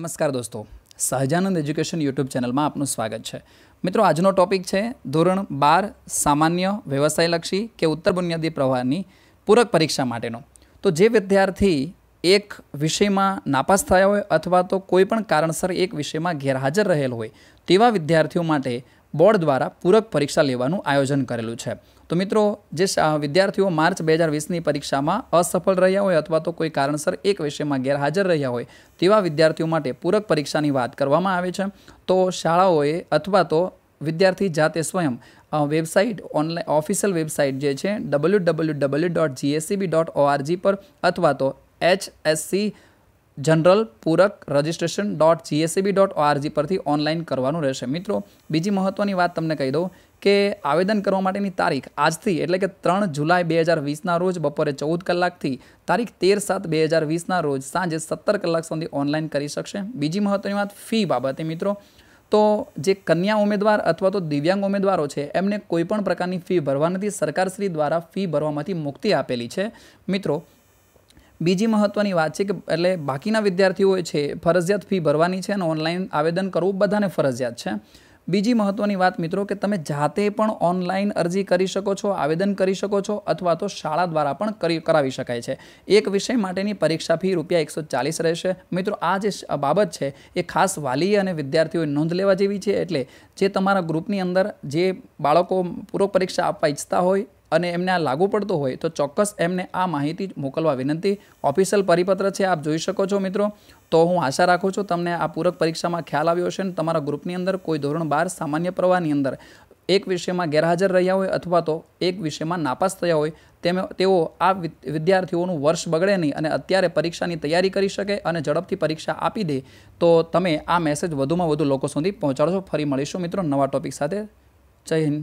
નમસ્કાર દોસ્તો Sahajanand education YouTube ચેનલમાં આપનું સ્વાગત છે મિત્રો આજનો ટોપિક છે ધોરણ બાર સામાન્ય વ્યવસાયલક્ષી કે ઉત્તર બુનિયાદી પ્રવાહની પૂરક પરીક્ષા માટેનો તો જે વિદ્યાર્થી એક વિષયમાં નાપાસ થયા હોય અથવા તો કોઈપણ કારણસર એક વિષયમાં ગેરહાજર રહેલ હોય તેવા વિદ્યાર્થીઓ માટે બોર્ડ દ્વારા પૂરક પરીક્ષા લેવાનું આયોજન કરેલું છે તો મિત્રો જે વિદ્યાર્થીઓ માર્ચ બે હજાર વીસની પરીક્ષામાં અસફળ રહ્યા હોય અથવા તો કોઈ કારણસર એક વિષયમાં ગેરહાજર રહ્યા હોય તેવા વિદ્યાર્થીઓ માટે પૂરક પરીક્ષાની વાત કરવામાં આવે છે તો શાળાઓએ અથવા તો વિદ્યાર્થી જાતે સ્વયં વેબસાઇટ ઓનલાઈન ઓફિશિયલ વેબસાઇટ જે છે W W W dot GSEB dot ORG પર અથવા તો એચ એસસી જનરલ પૂરક registration dot GSEB e dot ORG પરથી ઓનલાઈન કરવાનું રહેશે મિત્રો બીજી મહત્ત્વની વાત તમને કહી દઉં કે આવેદન કરવા માટેની તારીખ આજથી એટલે કે ત્રણ જુલાઈ બે હજાર વીસના રોજ બપોરે ચૌદ કલાકથી તારીખ તેર સાત બે હજાર વીસના રોજ સાંજે સત્તર કલાક સુધી ઓનલાઈન કરી શકશે બીજી મહત્ત્વની વાત ફી બાબતે મિત્રો તો જે કન્યા ઉમેદવાર અથવા તો દિવ્યાંગ ઉમેદવારો છે એમને કોઈપણ પ્રકારની ફી ભરવા નથી સરકારશ્રી દ્વારા ફી ભરવામાંથી મુક્તિ આપેલી છે મિત્રો બીજી મહત્ત્વની વાત છે કે એટલે બાકીના વિદ્યાર્થીઓએ છે ફરજિયાત ફી ભરવાની છે અને ઓનલાઈન આવેદન કરવું બધાને ફરજિયાત છે બીજી મહત્ત્વની વાત મિત્રો કે તમે જાતે પણ ઓનલાઈન અરજી કરી શકો છો આવેદન કરી શકો છો અથવા તો શાળા દ્વારા પણ કરી કરાવી શકાય છે એક વિષય માટેની પરીક્ષા ફી રૂપિયા એકસો ચાલીસ રહેશે મિત્રો આ જે બાબત છે એ ખાસ વાલી અને વિદ્યાર્થીઓએ નોંધ લેવા જેવી છે એટલે જે તમારા ગ્રુપની અંદર જે બાળકો પૂર્વ પરીક્ષા આપવા ઈચ્છતા હોય અને એમને આ લાગુ પડતું હોય તો ચોક્કસ એમને આ માહિતી મોકલવા વિનંતી ઓફિશિયલ પરિપત્ર છે આપ જોઈ શકો છો મિત્રો તો હું આશા રાખું છું તમને આ પૂરક પરીક્ષામાં ખ્યાલ આવ્યો હશે ને તમારા ગ્રુપની અંદર કોઈ ધોરણ બાર સામાન્ય પ્રવાહની અંદર એક વિષયમાં ગેરહાજર રહ્યા હોય અથવા તો એક વિષયમાં નાપાસ થયા હોય તેમ તેઓ આ વિદ્યાર્થીઓનું વર્ષ બગડે નહીં અને અત્યારે પરીક્ષાની તૈયારી કરી શકે અને ઝડપથી પરીક્ષા આપી દે તો તમે આ મેસેજ વધુમાં વધુ લોકો સુધી પહોંચાડશો ફરી મળીશું મિત્રો નવા ટોપિક સાથે જય હિન્દ